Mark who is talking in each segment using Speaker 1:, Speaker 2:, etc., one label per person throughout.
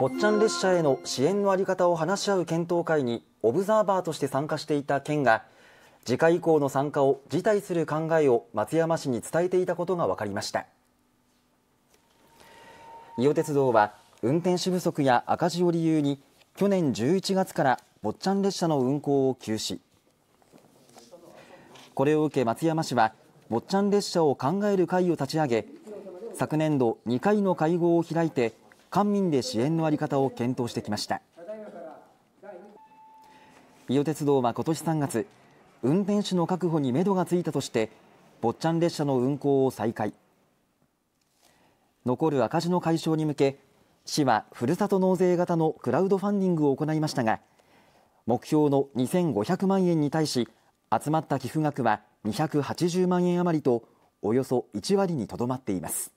Speaker 1: 坊ちゃん列車への支援の在り方を話し合う検討会にオブザーバーとして参加していた県が次回以降の参加を辞退する考えを松山市に伝えていたことが分かりました伊予鉄道は運転手不足や赤字を理由に去年11月から坊ちゃん列車の運行を休止これを受け松山市は坊ちゃん列車を考える会を立ち上げ昨年度2回の会合を開いて官民で支援の在り方を検討してきました伊予鉄道は今年3月運転手の確保にめどがついたとして坊ちゃん列車の運行を再開残る赤字の解消に向け市はふるさと納税型のクラウドファンディングを行いましたが目標の2500万円に対し集まった寄付額は280万円余りとおよそ1割にとどまっています。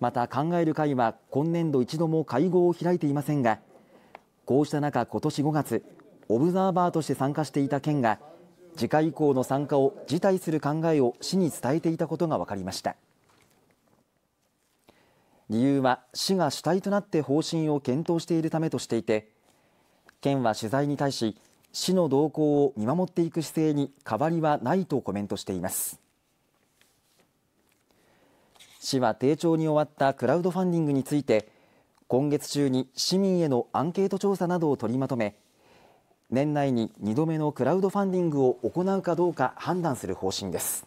Speaker 1: また考える会は今年度一度も会合を開いていませんがこうした中、今年5月オブザーバーとして参加していた県が次回以降の参加を辞退する考えを市に伝えていたことが分かりました理由は市が主体となって方針を検討しているためとしていて県は取材に対し市の動向を見守っていく姿勢に変わりはないとコメントしています。市は低調に終わったクラウドファンディングについて今月中に市民へのアンケート調査などを取りまとめ年内に2度目のクラウドファンディングを行うかどうか判断する方針です。